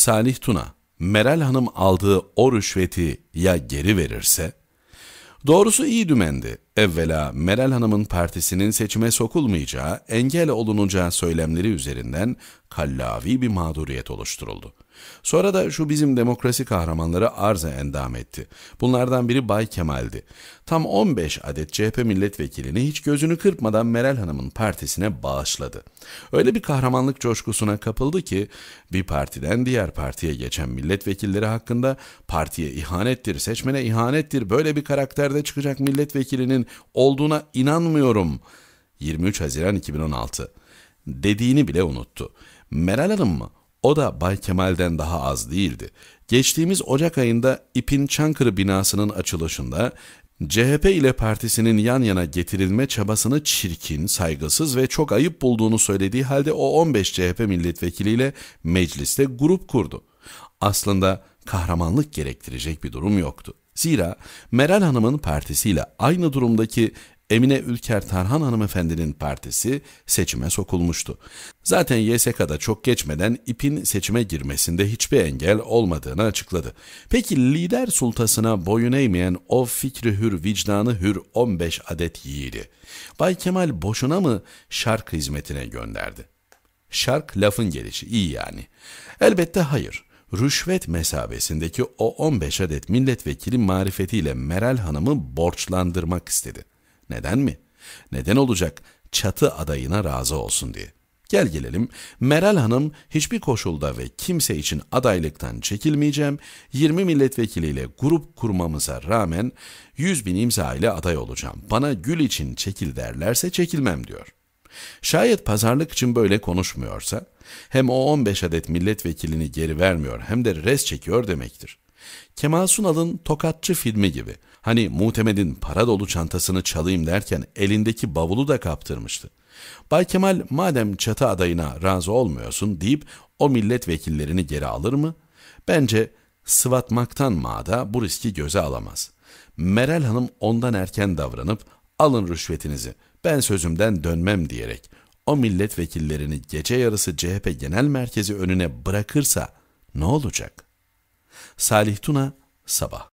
Salih Tuna, Meral Hanım aldığı o rüşveti ya geri verirse? Doğrusu iyi dümendi evvela Meral Hanım'ın partisinin seçime sokulmayacağı, engel olunacağı söylemleri üzerinden kallavi bir mağduriyet oluşturuldu. Sonra da şu bizim demokrasi kahramanları arza endam etti. Bunlardan biri Bay Kemal'di. Tam 15 adet CHP milletvekilini hiç gözünü kırpmadan Meral Hanım'ın partisine bağışladı. Öyle bir kahramanlık coşkusuna kapıldı ki bir partiden diğer partiye geçen milletvekilleri hakkında partiye ihanettir, seçmene ihanettir böyle bir karakterde çıkacak milletvekilinin Türkiye'nin olduğuna inanmıyorum. 23 Haziran 2016 dediğini bile unuttu. Meral Hanım mı? O da Bay Kemal'den daha az değildi. Geçtiğimiz Ocak ayında İp'in Çankırı binasının açılışında CHP ile partisinin yan yana getirilme çabasını çirkin, saygısız ve çok ayıp bulduğunu söylediği halde o 15 CHP milletvekiliyle mecliste grup kurdu. Aslında kahramanlık gerektirecek bir durum yoktu. Zira Meral Hanım'ın partisiyle aynı durumdaki Emine Ülker Tarhan hanımefendinin partisi seçime sokulmuştu. Zaten YSK'da çok geçmeden ipin seçime girmesinde hiçbir engel olmadığını açıkladı. Peki lider sultasına boyun eğmeyen o fikri hür vicdanı hür 15 adet yiğidi Bay Kemal boşuna mı şark hizmetine gönderdi? Şark lafın gelişi iyi yani. Elbette hayır rüşvet mesabesindeki o 15 adet milletvekili marifetiyle Meral Hanım'ı borçlandırmak istedi. Neden mi? Neden olacak çatı adayına razı olsun diye. Gel gelelim Meral Hanım hiçbir koşulda ve kimse için adaylıktan çekilmeyeceğim 20 milletvekiliyle grup kurmamıza rağmen 100 bin imza ile aday olacağım bana gül için çekil derlerse çekilmem diyor. Şayet pazarlık için böyle konuşmuyorsa, hem o 15 adet milletvekilini geri vermiyor hem de res çekiyor demektir. Kemal Sunal'ın Tokatçı filmi gibi. Hani Muhtemed'in para dolu çantasını çalayım derken elindeki bavulu da kaptırmıştı. Bay Kemal madem çatı adayına razı olmuyorsun deyip o milletvekillerini geri alır mı? Bence sıvatmaktan mağda bu riski göze alamaz. Meral Hanım ondan erken davranıp alın rüşvetinizi, ben sözümden dönmem diyerek o milletvekillerini gece yarısı CHP Genel Merkezi önüne bırakırsa ne olacak? Salih Tuna, Sabah